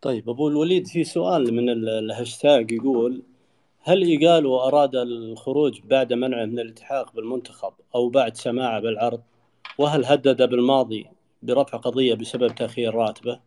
طيب ابو الوليد في سؤال من الهاشتاج يقول هل ايجالو اراد الخروج بعد منعه من الالتحاق بالمنتخب او بعد سماعه بالعرض وهل هدد بالماضي برفع قضيه بسبب تاخير راتبه؟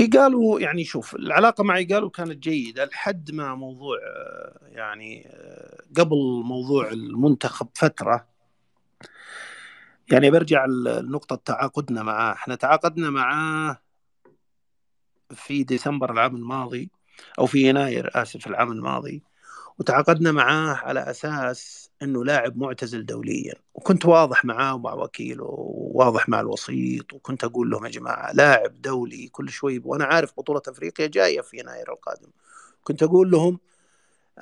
ايجالو يعني شوف العلاقه مع ايجالو كانت جيده لحد ما موضوع أه، يعني أه، قبل موضوع المنتخب فتره يعني برجع لنقطة تعاقدنا معاه احنا تعاقدنا معاه في ديسمبر العام الماضي أو في يناير آسف العام الماضي وتعاقدنا معاه على أساس أنه لاعب معتزل دوليا وكنت واضح معاه ومع وكيله وواضح مع الوسيط وكنت أقول لهم يا جماعة لاعب دولي كل شوي وأنا عارف بطولة أفريقيا جاية في يناير القادم كنت أقول لهم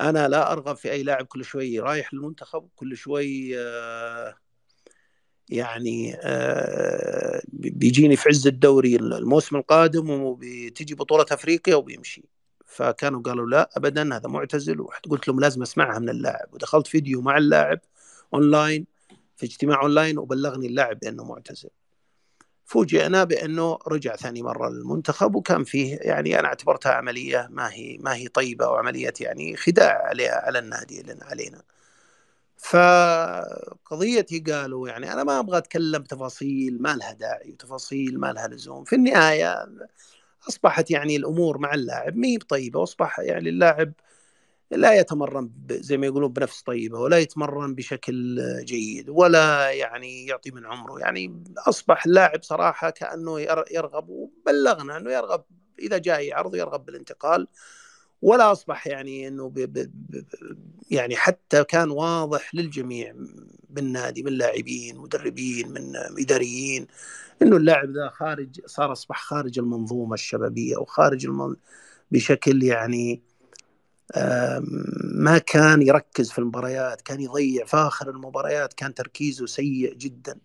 أنا لا أرغب في أي لاعب كل شوي رايح للمنتخب كل شوي آه يعني آه، بيجيني في عز الدوري الموسم القادم وبتجي بطوله افريقيا وبيمشي فكانوا قالوا لا ابدا هذا معتزل وقلت لهم لازم اسمعها من اللاعب ودخلت فيديو مع اللاعب اونلاين في اجتماع اونلاين وبلغني اللاعب بانه معتزل فوجئنا بانه رجع ثاني مره للمنتخب وكان فيه يعني انا اعتبرتها عمليه ما هي ما هي طيبه وعمليه يعني خداع عليها على النادي علينا فقضيتي قالوا يعني انا ما ابغى اتكلم تفاصيل ما لها داعي وتفاصيل ما لها لزوم في النهايه اصبحت يعني الامور مع اللاعب ما هي بطيبه واصبح يعني اللاعب لا يتمرن زي ما يقولون بنفس طيبه ولا يتمرن بشكل جيد ولا يعني يعطي من عمره يعني اصبح اللاعب صراحه كانه يرغب وبلغنا انه يرغب اذا جاء عرض يرغب بالانتقال ولا اصبح يعني انه ب ب يعني حتى كان واضح للجميع بالنادي من لاعبين مدربين من اداريين انه اللاعب ذا خارج صار اصبح خارج المنظومه الشبابيه وخارج المن بشكل يعني ما كان يركز في المباريات كان يضيع فاخر المباريات كان تركيزه سيء جدا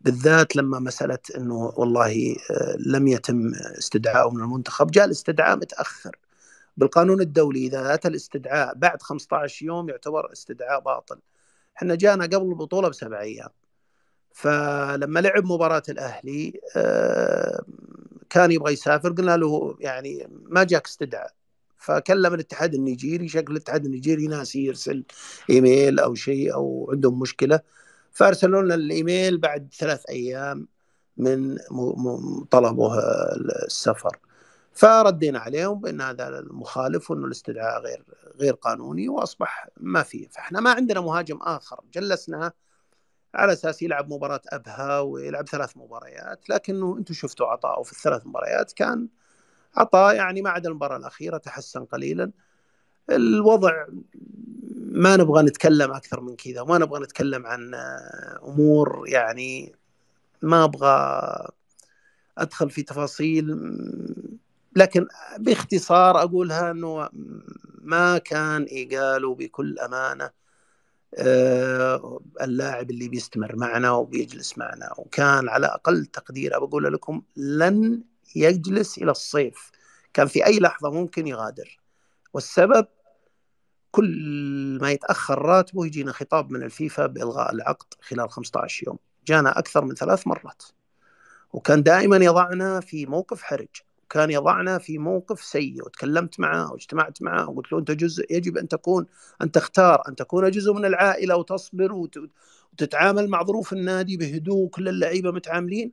بالذات لما مسألة أنه والله آه، لم يتم استدعائه من المنتخب جاء الاستدعاء متأخر بالقانون الدولي اذا اتى الاستدعاء بعد 15 يوم يعتبر استدعاء باطل احنا جانا قبل البطوله بسبع ايام فلما لعب مباراه الاهلي آه، كان يبغى يسافر قلنا له يعني ما جاك استدعاء فكلم الاتحاد النيجيري شكل الاتحاد النيجيري ناسي يرسل ايميل او شيء او عندهم مشكله فارسلوا لنا الايميل بعد ثلاث ايام من طلبه السفر فردينا عليهم بان هذا المخالف وانه الاستدعاء غير غير قانوني واصبح ما فيه فاحنا ما عندنا مهاجم اخر جلسنا على اساس يلعب مباراه ابها ويلعب ثلاث مباريات لكنه انتم شفتوا عطاءه في الثلاث مباريات كان عطاء يعني ما عدا المباراه الاخيره تحسن قليلا الوضع ما نبغى نتكلم اكثر من كذا وما نبغى نتكلم عن امور يعني ما ابغى ادخل في تفاصيل لكن باختصار اقولها انه ما كان ايجالو بكل امانه آه، اللاعب اللي بيستمر معنا وبيجلس معنا وكان على اقل تقدير بقول لكم لن يجلس الى الصيف كان في اي لحظه ممكن يغادر والسبب كل ما يتاخر راتبه يجينا خطاب من الفيفا بالغاء العقد خلال 15 يوم جانا اكثر من ثلاث مرات وكان دائما يضعنا في موقف حرج كان يضعنا في موقف سيء وتكلمت معه واجتمعت معه وقلت له انت جزء يجب ان تكون ان تختار ان تكون جزء من العائله وتصبر وتتعامل مع ظروف النادي بهدوء كل اللعيبه متعاملين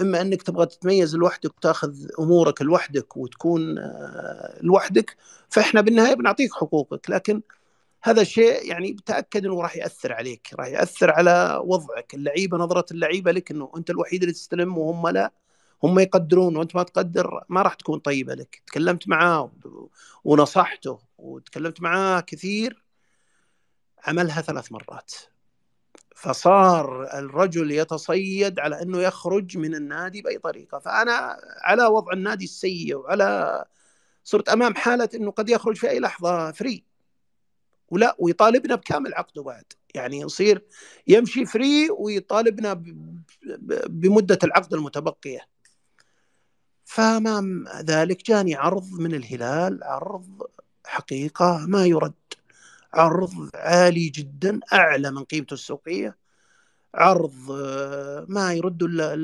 اما انك تبغى تتميز لوحدك وتاخذ امورك لوحدك وتكون آه، لوحدك فاحنا بالنهايه بنعطيك حقوقك لكن هذا شيء يعني بتاكد انه راح ياثر عليك راح ياثر على وضعك اللعيبه نظره اللعيبه لك انه انت الوحيد اللي تستلم وهم لا هم يقدرون وانت ما تقدر ما راح تكون طيبه لك تكلمت معاه ونصحته وتكلمت معاه كثير عملها ثلاث مرات فصار الرجل يتصيد على انه يخرج من النادي باي طريقه فانا على وضع النادي السيء وعلى صرت امام حاله انه قد يخرج في اي لحظه فري ولا ويطالبنا بكامل عقده بعد يعني يصير يمشي فري ويطالبنا بمده العقد المتبقيه فامام ذلك جاني عرض من الهلال عرض حقيقه ما يرد عرض عالي جدا اعلى من قيمته السوقيه عرض آه، ما يرد الا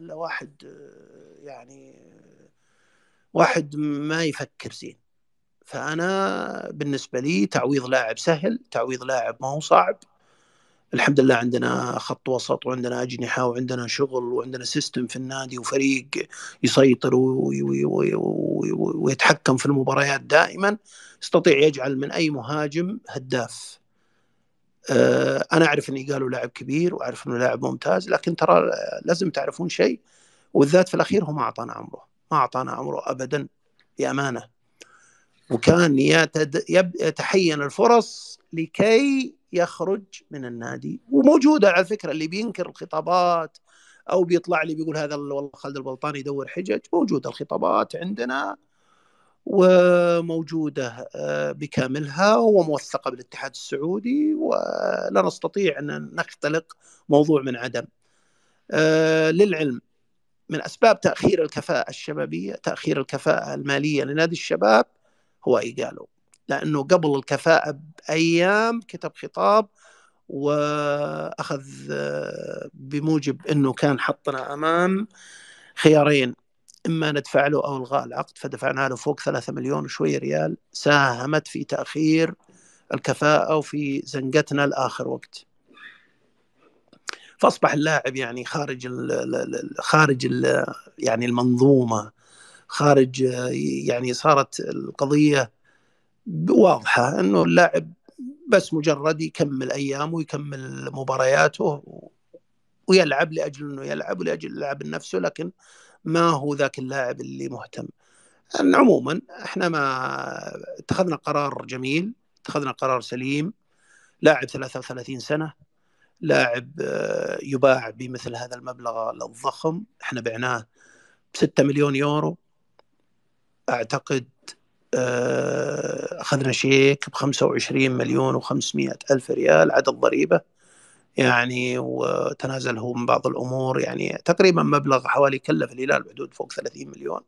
الا واحد آه، يعني واحد ما يفكر زين فانا بالنسبه لي تعويض لاعب سهل تعويض لاعب ما هو صعب الحمد لله عندنا خط وسط وعندنا أجنحة وعندنا شغل وعندنا سيستم في النادي وفريق يسيطر ويتحكم في المباريات دائما يستطيع يجعل من أي مهاجم هداف آه، أنا أعرف أني قالوا لاعب كبير وأعرف أنه لاعب ممتاز لكن ترى لازم تعرفون شيء والذات في الأخير هو ما أعطانا عمره ما أعطانا عمره أبدا بأمانة وكان يتحين الفرص لكي يخرج من النادي وموجوده على فكره اللي بينكر الخطابات او بيطلع لي بيقول هذا والله خالد البلطاني يدور حجج موجوده الخطابات عندنا وموجوده آه، بكاملها وموثقه بالاتحاد السعودي ولا نستطيع ان نختلق موضوع من عدم. آه، للعلم من اسباب تاخير الكفاءه الشبابيه تاخير الكفاءه الماليه لنادي الشباب هو ايجالو لأنه قبل الكفاءة بأيام كتب خطاب وأخذ آه، بموجب أنه كان حطنا أمام خيارين إما ندفع له أو إلغاء العقد فدفعنا له فوق ثلاثة مليون وشوية ريال ساهمت في تأخير الكفاءة وفي زنقتنا لآخر وقت فاصبح اللاعب يعني خارج الـ خارج الـ يعني المنظومه خارج آه، يعني صارت القضيه واضحه انه اللاعب بس مجرد يكمل ايامه ويكمل مبارياته ويلعب لاجل انه يلعب ولاجل اللعب نفسه لكن ما هو ذاك اللاعب اللي مهتم. يعني عموما احنا ما اتخذنا قرار جميل، اتخذنا قرار سليم. لاعب 33 سنه لاعب آه، يباع بمثل هذا المبلغ الضخم احنا بعناه ب 6 مليون يورو اعتقد آه، اخذنا شيك ب 25 مليون و500 الف ريال عدا الضريبه يعني وتنازل هو من بعض الامور يعني تقريبا مبلغ حوالي كلف الهلال بحدود فوق 30 مليون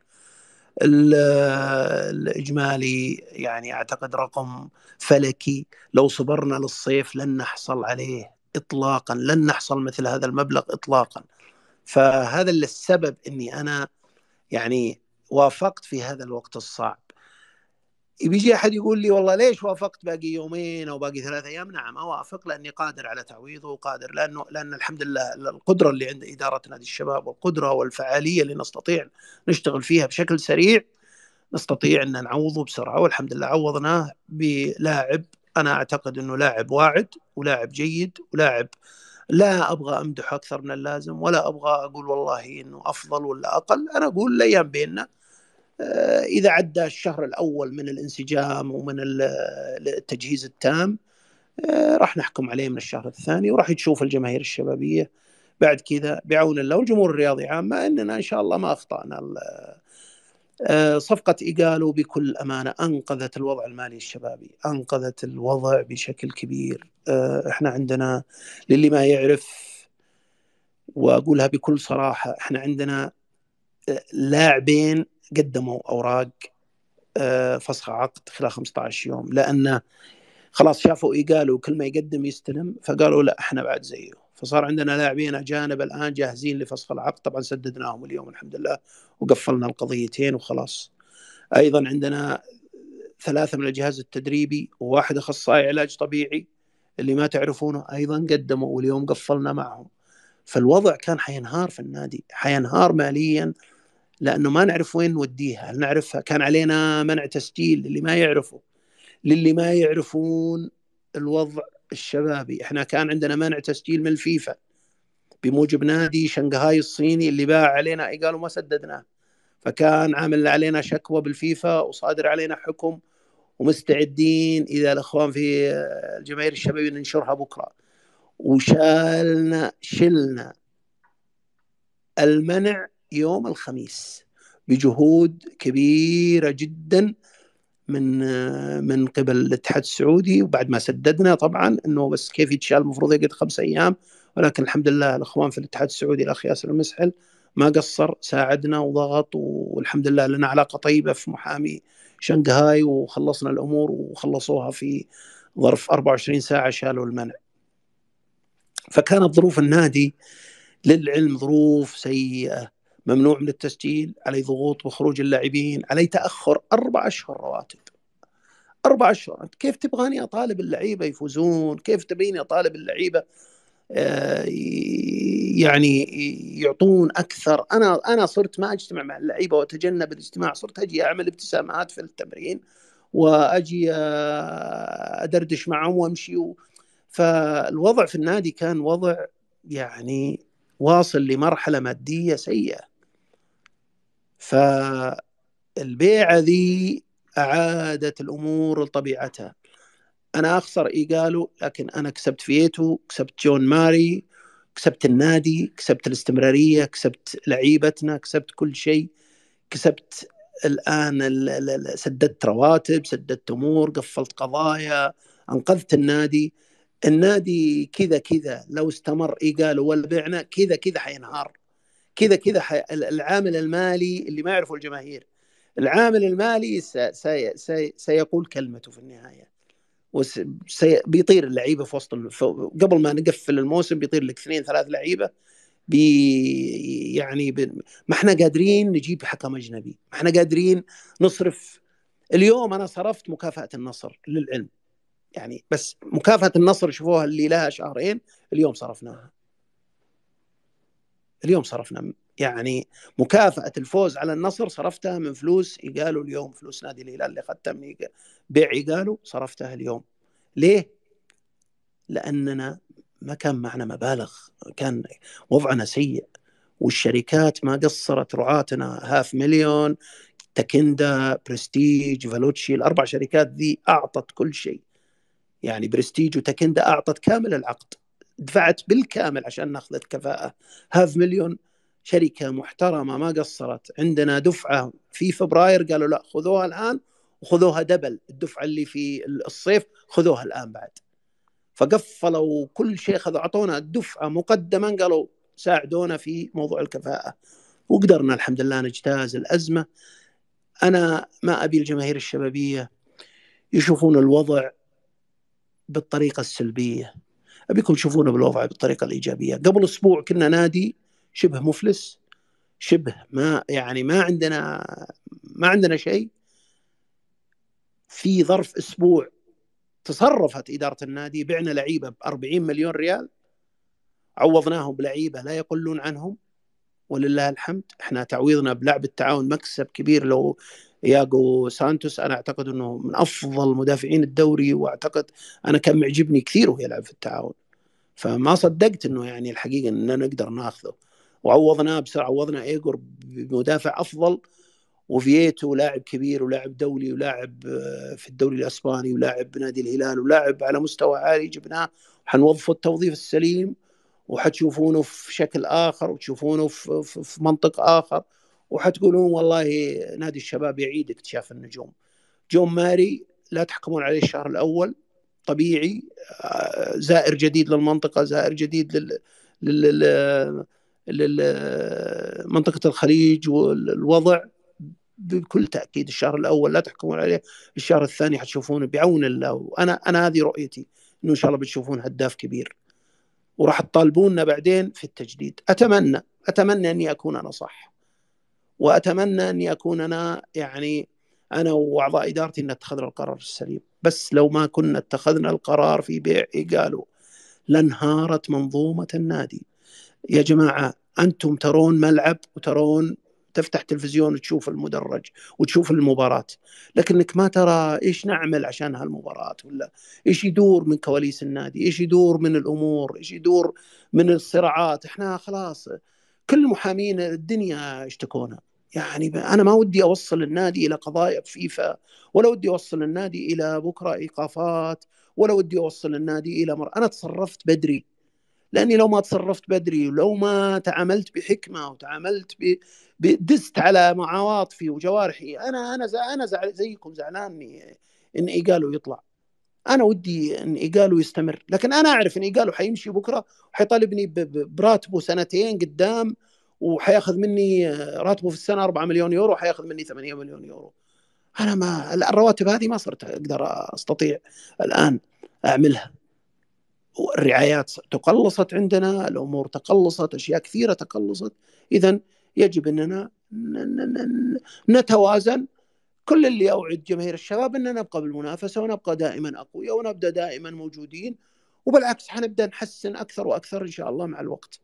الاجمالي يعني اعتقد رقم فلكي لو صبرنا للصيف لن نحصل عليه اطلاقا لن نحصل مثل هذا المبلغ اطلاقا فهذا السبب اني انا يعني وافقت في هذا الوقت الصعب بيجي احد يقول لي والله ليش وافقت باقي يومين او باقي ثلاثة ايام نعم اوافق لاني قادر على تعويضه وقادر لانه لان الحمد لله القدره اللي عند اداره نادي الشباب والقدره والفعاليه اللي نستطيع نشتغل فيها بشكل سريع نستطيع ان نعوضه بسرعه والحمد لله عوضناه بلاعب انا اعتقد انه لاعب واعد ولاعب جيد ولاعب لا ابغى امدحه اكثر من اللازم ولا ابغى اقول والله انه افضل ولا اقل انا اقول الايام بيننا آه، اذا عدى الشهر الاول من الانسجام ومن التجهيز التام آه، راح نحكم عليه من الشهر الثاني وراح تشوف الجماهير الشبابيه بعد كذا بعون الله والجمهور الرياضي عامه اننا ان شاء الله ما اخطانا آه، صفقة إيجالو بكل أمانة أنقذت الوضع المالي الشبابي أنقذت الوضع بشكل كبير إحنا عندنا للي ما يعرف وأقولها بكل صراحة إحنا عندنا لاعبين قدموا اوراق آه، فسخ عقد خلال 15 يوم لانه خلاص شافوا ايجالو كل ما يقدم يستلم فقالوا لا احنا بعد زيه فصار عندنا لاعبين اجانب الان جاهزين لفسخ العقد طبعا سددناهم اليوم الحمد لله وقفلنا القضيتين وخلاص ايضا عندنا ثلاثه من الجهاز التدريبي وواحد اخصائي علاج طبيعي اللي ما تعرفونه ايضا قدموا واليوم قفلنا معهم فالوضع كان حينهار في النادي حينهار ماليا لانه ما نعرف وين نوديها، هل نعرفها كان علينا منع تسجيل للي ما يعرفوا للي ما يعرفون الوضع الشبابي، احنا كان عندنا منع تسجيل من الفيفا بموجب نادي شنغهاي الصيني اللي باع علينا إيه، قالوا ما سددناه فكان عامل علينا شكوى بالفيفا وصادر علينا حكم ومستعدين اذا الاخوان في الجماهير الشبابيه ننشرها بكره وشالنا شلنا المنع يوم الخميس بجهود كبيره جدا من من قبل الاتحاد السعودي وبعد ما سددنا طبعا انه بس كيف يتشال المفروض يقعد خمس ايام ولكن الحمد لله الاخوان في الاتحاد السعودي الاخ ياسر المسحل ما قصر ساعدنا وضغط والحمد لله لنا علاقه طيبه في محامي شنغهاي وخلصنا الامور وخلصوها في ظرف 24 ساعه شالوا المنع. فكانت ظروف النادي للعلم ظروف سيئه ممنوع من التسجيل عليه ضغوط بخروج اللاعبين عليه تاخر اربع اشهر رواتب اربع اشهر انت كيف تبغاني اطالب اللعيبه يفوزون كيف تبيني اطالب اللعيبه آه، يعني يعطون اكثر انا انا صرت ما اجتمع مع اللعيبه واتجنب الاجتماع صرت اجي اعمل ابتسامات في التمرين واجي آه، ادردش معهم وامشي و... فالوضع في النادي كان وضع يعني واصل لمرحله ماديه سيئه فالبيعة ذي أعادت الأمور لطبيعتها أنا أخسر إيجالو لكن أنا كسبت فيتو كسبت جون ماري كسبت النادي كسبت الاستمرارية كسبت لعيبتنا كسبت كل شيء كسبت الآن سددت رواتب سددت أمور قفلت قضايا أنقذت النادي النادي كذا كذا لو استمر إيجالو ولا بعنا كذا كذا حينهار كذا كذا العامل المالي اللي ما يعرفه الجماهير العامل المالي سيقول كلمته في النهايه بيطير اللعيبه في وسط قبل ما نقفل الموسم بيطير لك اثنين ثلاث لعيبه بي يعني بي ما احنا قادرين نجيب حكم اجنبي، ما احنا قادرين نصرف اليوم انا صرفت مكافاه النصر للعلم يعني بس مكافاه النصر شوفوها اللي لها شهرين اليوم صرفناها اليوم صرفنا يعني مكافأة الفوز على النصر صرفتها من فلوس يقالوا اليوم فلوس نادي الهلال اللي اخذتها من بيع يقالوا صرفتها اليوم ليه؟ لأننا ما كان معنا مبالغ كان وضعنا سيء والشركات ما قصرت رعاتنا هاف مليون تكندا برستيج فالوتشي الأربع شركات ذي أعطت كل شيء يعني برستيج وتكندا أعطت كامل العقد دفعت بالكامل عشان ناخذ الكفاءه هاف مليون شركه محترمه ما قصرت عندنا دفعه في فبراير قالوا لا خذوها الان وخذوها دبل الدفعه اللي في الصيف خذوها الان بعد فقفلوا كل شيء خذوا اعطونا الدفعة مقدما قالوا ساعدونا في موضوع الكفاءه وقدرنا الحمد لله نجتاز الازمه انا ما ابي الجماهير الشبابيه يشوفون الوضع بالطريقه السلبيه ابيكم تشوفونا بالوضع بالطريقه الايجابيه قبل اسبوع كنا نادي شبه مفلس شبه ما يعني ما عندنا ما عندنا شيء في ظرف اسبوع تصرفت اداره النادي بعنا لعيبه ب 40 مليون ريال عوضناهم بلعيبه لا يقلون عنهم ولله الحمد احنا تعويضنا بلعب التعاون مكسب كبير لو ياغو سانتوس انا اعتقد انه من افضل مدافعين الدوري واعتقد انا كان معجبني كثير وهو يلعب في التعاون فما صدقت انه يعني الحقيقه اننا نقدر ناخذه وعوضناه بسرعه عوضنا ايجور بمدافع افضل وفييتو لاعب كبير ولاعب دولي ولاعب آه، في الدوري الاسباني ولاعب بنادي الهلال ولاعب على مستوى عالي جبناه حنوظفه التوظيف السليم وحتشوفونه في شكل اخر وتشوفونه في منطق اخر وحتقولون والله نادي الشباب يعيد اكتشاف النجوم جون ماري لا تحكمون عليه الشهر الاول طبيعي آه، زائر جديد للمنطقه زائر جديد لل, لل... منطقة الخليج والوضع بكل تأكيد الشهر الأول لا تحكمون عليه الشهر الثاني حتشوفونه بعون الله وأنا أنا هذه رؤيتي إنه إن شاء الله بتشوفون هداف كبير وراح تطالبوننا بعدين في التجديد أتمنى أتمنى أني أكون أنا صح وأتمنى أني أكون أنا يعني أنا وأعضاء إدارتي أن نتخذ القرار السليم بس لو ما كنا اتخذنا القرار في بيع ايجالو لانهارت منظومة النادي يا جماعة أنتم ترون ملعب وترون تفتح تلفزيون وتشوف المدرج وتشوف المباراة لكنك ما ترى إيش نعمل عشان هالمباراة ولا إيش يدور من كواليس النادي إيش يدور من الأمور إيش يدور من الصراعات إحنا خلاص كل محامين الدنيا اشتكونا يعني انا ما ودي اوصل النادي الى قضايا فيفا ولا ودي اوصل النادي الى بكره ايقافات ولا ودي اوصل النادي الى مر... انا تصرفت بدري لاني لو ما تصرفت بدري ولو ما تعاملت بحكمه وتعاملت ب... دست على عواطفي وجوارحي انا انا ز... انا ز... زيكم زعلان ان ايجالو يطلع انا ودي ان ايجالو يستمر لكن انا اعرف ان ايجالو حيمشي بكره وحيطالبني براتبه سنتين قدام وحياخذ مني آه، راتبه في السنه 4 مليون يورو وحياخذ مني 8 مليون يورو انا ما الرواتب هذه ما صرت اقدر استطيع الان اعملها والرعايات تقلصت عندنا الامور تقلصت اشياء كثيره تقلصت اذا يجب اننا نتوازن كل اللي اوعد جماهير الشباب اننا نبقى بالمنافسه ونبقى دائما اقوياء ونبدا دائما موجودين وبالعكس حنبدا نحسن اكثر واكثر ان شاء الله مع الوقت